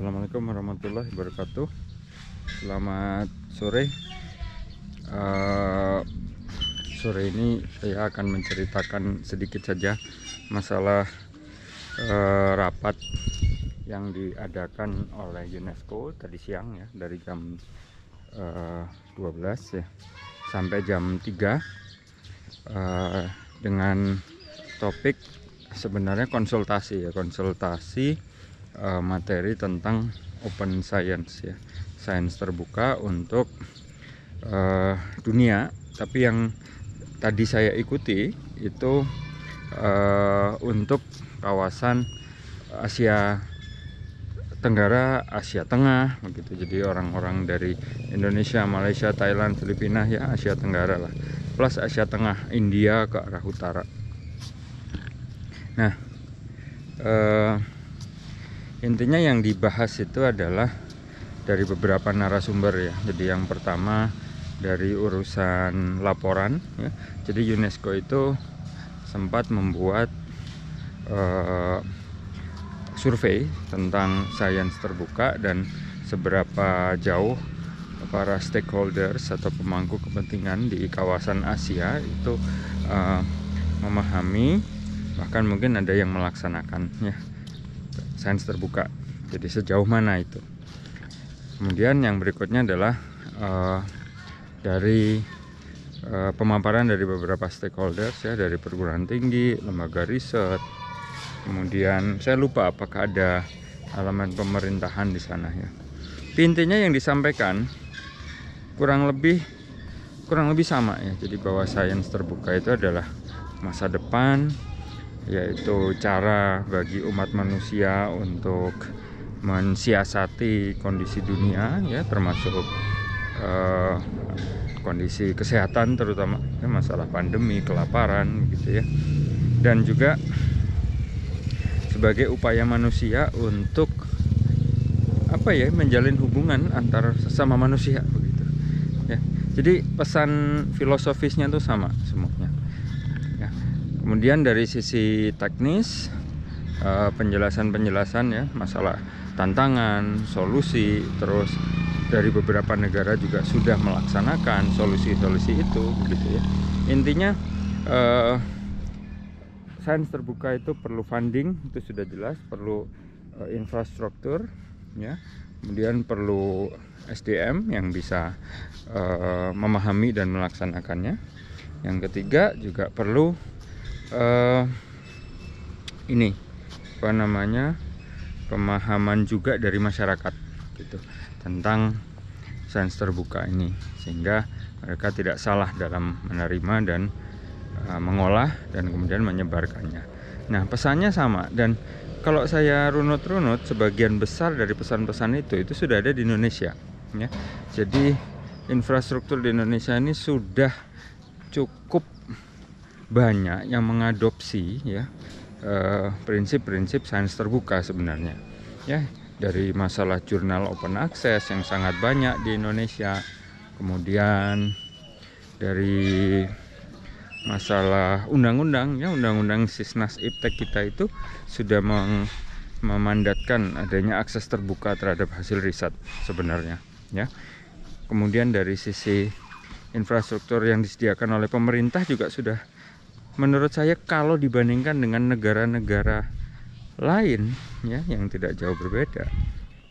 Assalamualaikum warahmatullahi wabarakatuh Selamat sore uh, Sore ini saya akan menceritakan sedikit saja Masalah uh, rapat yang diadakan oleh UNESCO tadi siang ya Dari jam uh, eh, 12 ya sampai jam 3 uh, Dengan topik sebenarnya konsultasi ya Konsultasi uh, materi tentang open science ya sains terbuka untuk uh, dunia tapi yang tadi saya ikuti itu uh, untuk kawasan Asia Tenggara, Asia Tengah begitu. Jadi orang-orang dari Indonesia, Malaysia, Thailand, Filipina ya Asia Tenggara lah. Plus Asia Tengah, India ke arah utara. Nah, eh uh, intinya yang dibahas itu adalah dari beberapa narasumber ya jadi yang pertama dari urusan laporan ya. jadi UNESCO itu sempat membuat uh, survei tentang sains terbuka dan seberapa jauh para stakeholders atau pemangku kepentingan di kawasan Asia itu uh, memahami bahkan mungkin ada yang melaksanakannya sains terbuka jadi sejauh mana itu kemudian yang berikutnya adalah uh, dari uh, pemaparan dari beberapa stakeholders ya dari perguruan tinggi lembaga riset kemudian saya lupa apakah ada elemen pemerintahan di sana ya intinya yang disampaikan kurang lebih kurang lebih sama ya jadi bahwa sains terbuka itu adalah masa depan yaitu cara bagi umat manusia untuk mensiasati kondisi dunia ya termasuk uh, kondisi kesehatan terutama ya, masalah pandemi kelaparan gitu ya dan juga sebagai upaya manusia untuk apa ya menjalin hubungan antar sesama manusia begitu ya jadi pesan filosofisnya itu sama semuanya kemudian dari sisi teknis eh, penjelasan-penjelasan ya masalah tantangan, solusi, terus dari beberapa negara juga sudah melaksanakan solusi-solusi itu begitu ya. Intinya eh, sains terbuka itu perlu funding itu sudah jelas, perlu eh, infrastruktur ya. Kemudian perlu SDM yang bisa eh, memahami dan melaksanakannya. Yang ketiga juga perlu uh, ini apa namanya pemahaman juga dari masyarakat gitu tentang sains terbuka ini sehingga mereka tidak salah dalam menerima dan uh, mengolah dan kemudian menyebarkannya nah pesannya sama dan kalau saya runut-runut sebagian besar dari pesan-pesan itu itu sudah ada di Indonesia ya jadi infrastruktur di Indonesia ini sudah cukup banyak yang mengadopsi ya eh, prinsip-prinsip sains terbuka sebenarnya ya dari masalah jurnal open access yang sangat banyak di Indonesia kemudian dari masalah undang-undang ya undang-undang Sisnas Iptek kita itu sudah meng, memandatkan adanya akses terbuka terhadap hasil riset sebenarnya ya kemudian dari sisi infrastruktur yang disediakan oleh pemerintah juga sudah menurut saya kalau dibandingkan dengan negara-negara lain ya yang tidak jauh berbeda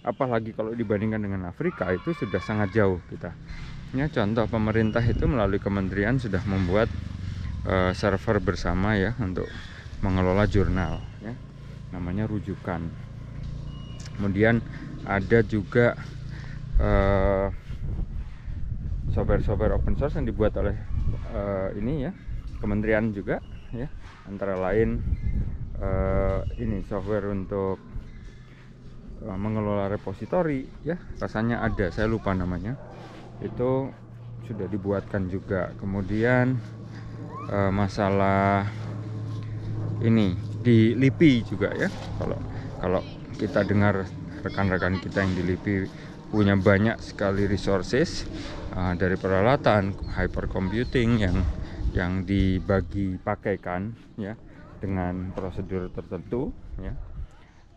apalagi kalau dibandingkan dengan Afrika itu sudah sangat jauh kita ya contoh pemerintah itu melalui kementerian sudah membuat uh, server bersama ya untuk mengelola jurnal ya namanya rujukan kemudian ada juga eh, software-software uh, open source yang dibuat oleh uh, ini ya kementerian juga ya antara lain uh, ini software untuk uh, mengelola repositori ya rasanya ada saya lupa namanya itu sudah dibuatkan juga kemudian uh, masalah ini di LIPI juga ya kalau kalau kita dengar rekan-rekan kita yang di LIPI punya banyak sekali resources uh, dari peralatan hyper computing yang yang dibagi pakaikan ya dengan prosedur tertentu ya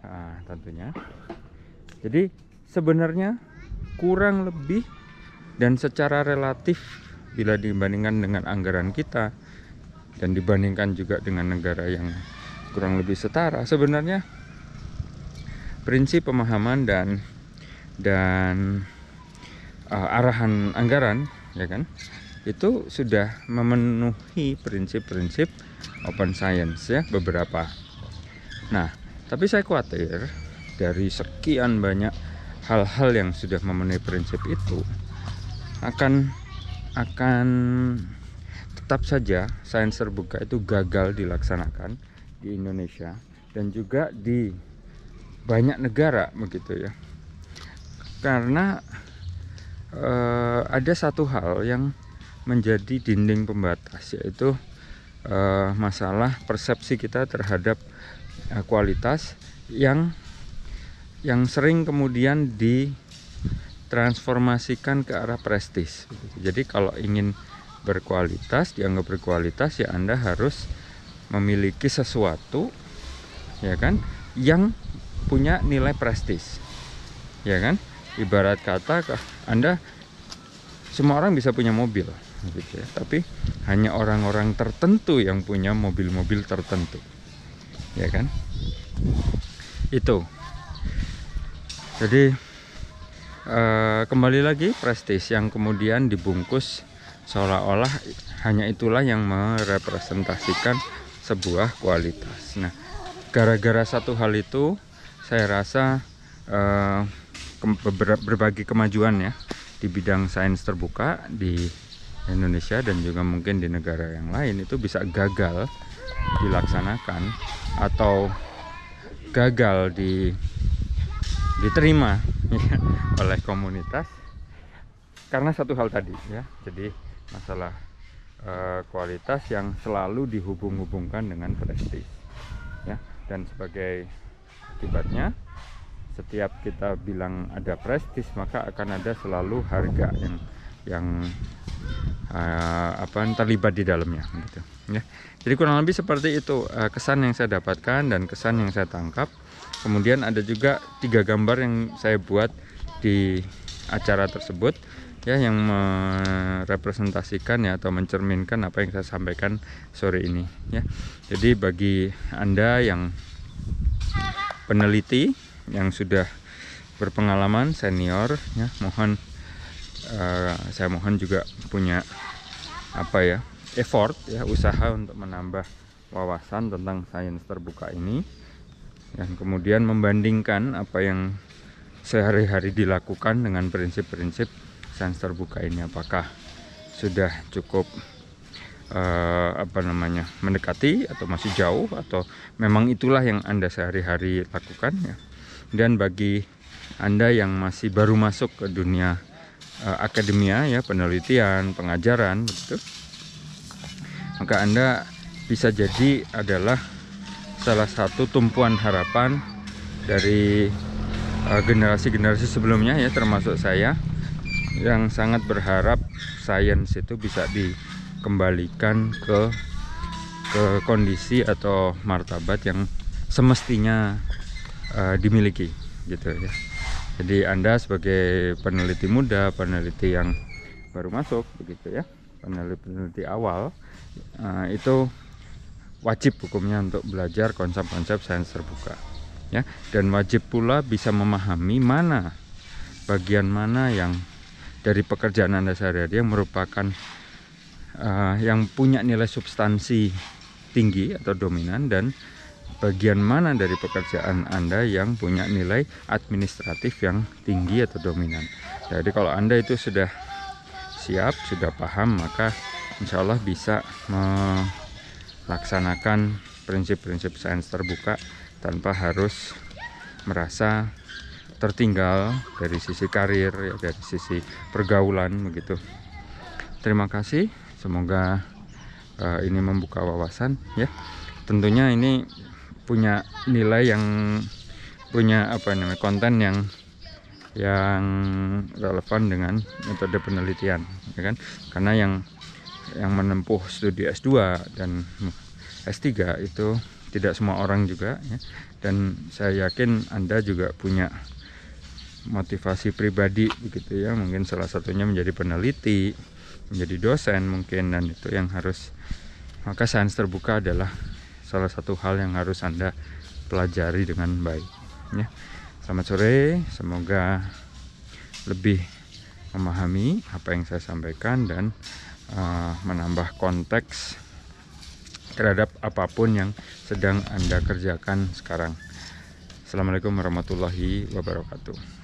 nah, tentunya jadi sebenarnya kurang lebih dan secara relatif bila dibandingkan dengan anggaran kita dan dibandingkan juga dengan negara yang kurang lebih setara sebenarnya prinsip pemahaman dan dan uh, arahan anggaran ya kan itu sudah memenuhi prinsip-prinsip open science ya beberapa. Nah, tapi saya khawatir dari sekian banyak hal-hal yang sudah memenuhi prinsip itu akan akan tetap saja sains terbuka itu gagal dilaksanakan di Indonesia dan juga di banyak negara begitu ya. Karena eh, ada satu hal yang menjadi dinding pembatas yaitu eh, masalah persepsi kita terhadap eh, kualitas yang yang sering kemudian ditransformasikan ke arah prestis. Jadi kalau ingin berkualitas dianggap berkualitas ya Anda harus memiliki sesuatu ya kan yang punya nilai prestis. Ya kan? Ibarat kata Anda semua orang bisa punya mobil gitu ya. tapi hanya orang-orang tertentu yang punya mobil-mobil tertentu ya kan itu jadi eh, kembali lagi prestis yang kemudian dibungkus seolah-olah hanya itulah yang merepresentasikan sebuah kualitas nah gara-gara satu hal itu saya rasa eh, ke berbagai kemajuan ya di bidang sains terbuka di Indonesia dan juga mungkin di negara yang lain itu bisa gagal dilaksanakan atau gagal di diterima ya, oleh komunitas karena satu hal tadi ya jadi masalah uh, kualitas yang selalu dihubung-hubungkan dengan prestis ya dan sebagai akibatnya setiap kita bilang ada prestis maka akan ada selalu harga yang yang uh, apa terlibat di dalamnya gitu ya jadi kurang lebih seperti itu uh, kesan yang saya dapatkan dan kesan yang saya tangkap kemudian ada juga tiga gambar yang saya buat di acara tersebut ya yang merepresentasikan ya atau mencerminkan apa yang saya sampaikan sore ini ya jadi bagi anda yang peneliti yang sudah berpengalaman senior ya mohon uh, saya mohon juga punya apa ya effort ya usaha untuk menambah wawasan tentang sains terbuka ini dan kemudian membandingkan apa yang sehari-hari dilakukan dengan prinsip-prinsip sains terbuka ini apakah sudah cukup uh, apa namanya mendekati atau masih jauh atau memang itulah yang anda sehari-hari lakukan ya dan bagi anda yang masih baru masuk ke dunia uh, akademia ya penelitian pengajaran begitu maka anda bisa jadi adalah salah satu tumpuan harapan dari eh, generasi-generasi uh, sebelumnya ya termasuk saya yang sangat berharap sains itu bisa dikembalikan ke ke kondisi atau martabat yang semestinya uh, dimiliki gitu ya. Jadi Anda sebagai peneliti muda, peneliti yang baru masuk begitu ya, peneliti-peneliti awal uh, itu wajib hukumnya untuk belajar konsep-konsep sains terbuka ya dan wajib pula bisa memahami mana bagian mana yang dari pekerjaan Anda sehari-hari yang merupakan uh, yang punya nilai substansi tinggi atau dominan dan bagian mana dari pekerjaan Anda yang punya nilai administratif yang tinggi atau dominan. Jadi kalau Anda itu sudah siap, sudah paham, maka insya Allah bisa melaksanakan prinsip-prinsip sains terbuka tanpa harus merasa tertinggal dari sisi karir, ya, dari sisi pergaulan begitu. Terima kasih, semoga eh, ini membuka wawasan ya. Tentunya ini punya nilai yang punya apa namanya konten yang yang relevan dengan metode penelitian ya kan karena yang yang menempuh studi S2 dan S3 itu tidak semua orang juga ya. dan saya yakin Anda juga punya motivasi pribadi begitu ya mungkin salah satunya menjadi peneliti menjadi dosen mungkin dan itu yang harus maka sains terbuka adalah salah satu hal yang harus Anda pelajari dengan baik ya. Selamat sore, semoga lebih memahami apa yang saya sampaikan dan uh, menambah konteks terhadap apapun yang sedang Anda kerjakan sekarang. Assalamualaikum warahmatullahi wabarakatuh.